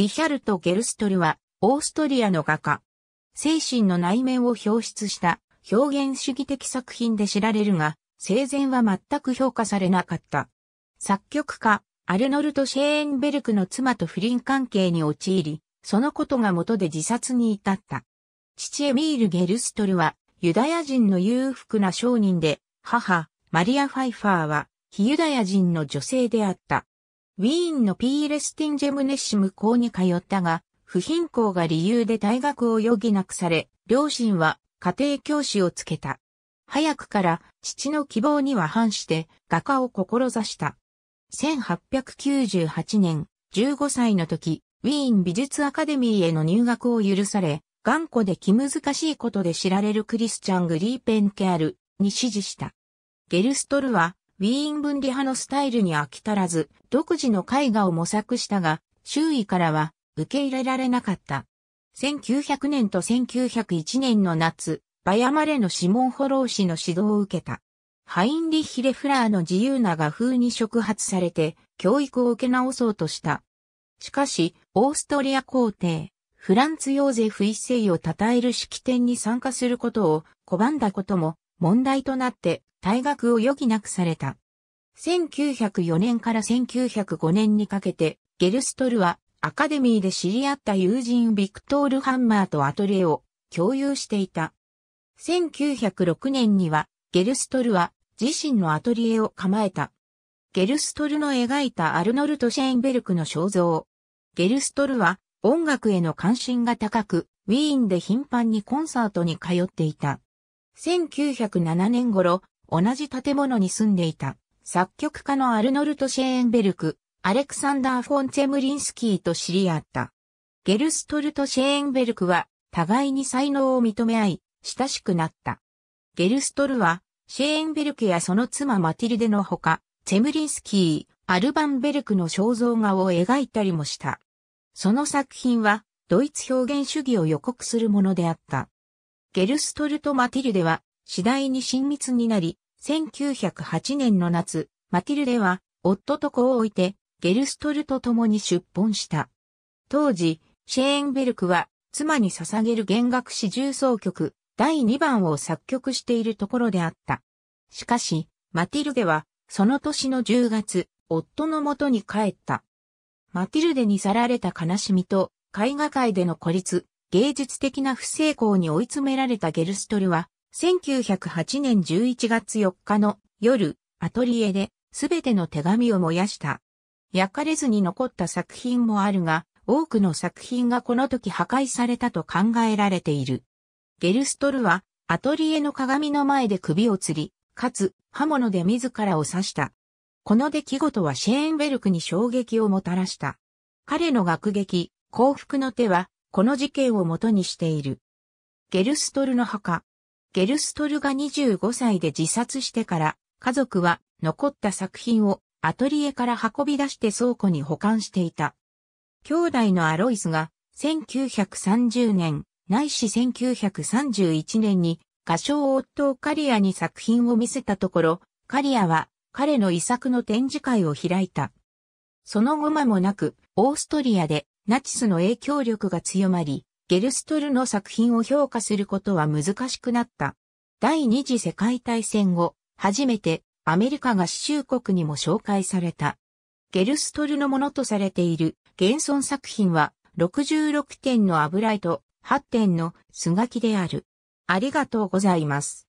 リヒャルト・ゲルストルは、オーストリアの画家。精神の内面を表出した表現主義的作品で知られるが、生前は全く評価されなかった。作曲家、アルノルト・シェーンベルクの妻と不倫関係に陥り、そのことが元で自殺に至った。父エミール・ゲルストルは、ユダヤ人の裕福な商人で、母、マリア・ファイファーは、非ユダヤ人の女性であった。ウィーンのピーレスティンジェムネッシム校に通ったが、不貧困が理由で退学を余儀なくされ、両親は家庭教師をつけた。早くから父の希望には反して画家を志した。1898年、15歳の時、ウィーン美術アカデミーへの入学を許され、頑固で気難しいことで知られるクリスチャン・グリーペンケアルに指示した。ゲルストルはウィーン分離派のスタイルに飽き足らず、独自の絵画を模索したが、周囲からは受け入れられなかった。1900年と1901年の夏、バヤマレのシモン・ホロー氏の指導を受けた。ハインリッヒ・レフラーの自由な画風に触発されて、教育を受け直そうとした。しかし、オーストリア皇帝、フランツ・ヨーゼフ一世を称える式典に参加することを拒んだことも問題となって退学を余儀なくされた。1904年から1905年にかけて、ゲルストルはアカデミーで知り合った友人ビクトール・ハンマーとアトリエを共有していた。1906年にはゲルストルは自身のアトリエを構えた。ゲルストルの描いたアルノルト・シェーンベルクの肖像。ゲルストルは音楽への関心が高く、ウィーンで頻繁にコンサートに通っていた。1907年頃、同じ建物に住んでいた、作曲家のアルノルト・シェーンベルク、アレクサンダー・フォン・チェムリンスキーと知り合った。ゲルストルとシェーンベルクは、互いに才能を認め合い、親しくなった。ゲルストルは、シェーンベルクやその妻マティルデのほか、チェムリンスキー、アルバンベルクの肖像画を描いたりもした。その作品は、ドイツ表現主義を予告するものであった。ゲルストルとマティルデは、次第に親密になり、1908年の夏、マティルデは、夫と子を置いて、ゲルストルと共に出奔した。当時、シェーンベルクは、妻に捧げる弦楽史重奏曲、第2番を作曲しているところであった。しかし、マティルデは、その年の10月、夫の元に帰った。マティルデに去られた悲しみと、絵画界での孤立、芸術的な不成功に追い詰められたゲルストルは、1908年11月4日の夜、アトリエで、すべての手紙を燃やした。焼かれずに残った作品もあるが、多くの作品がこの時破壊されたと考えられている。ゲルストルは、アトリエの鏡の前で首を吊り、かつ、刃物で自らを刺した。この出来事はシェーンベルクに衝撃をもたらした。彼の学劇、幸福の手は、この事件をもとにしている。ゲルストルの墓、ゲルストルが25歳で自殺してから、家族は残った作品をアトリエから運び出して倉庫に保管していた。兄弟のアロイスが1930年、ないし1931年に画商夫カリアに作品を見せたところ、カリアは彼の遺作の展示会を開いた。その後間もなく、オーストリアでナチスの影響力が強まり、ゲルストルの作品を評価することは難しくなった。第二次世界大戦後、初めてアメリカ合衆国にも紹介された。ゲルストルのものとされている現存作品は66点の油絵と8点のすがきである。ありがとうございます。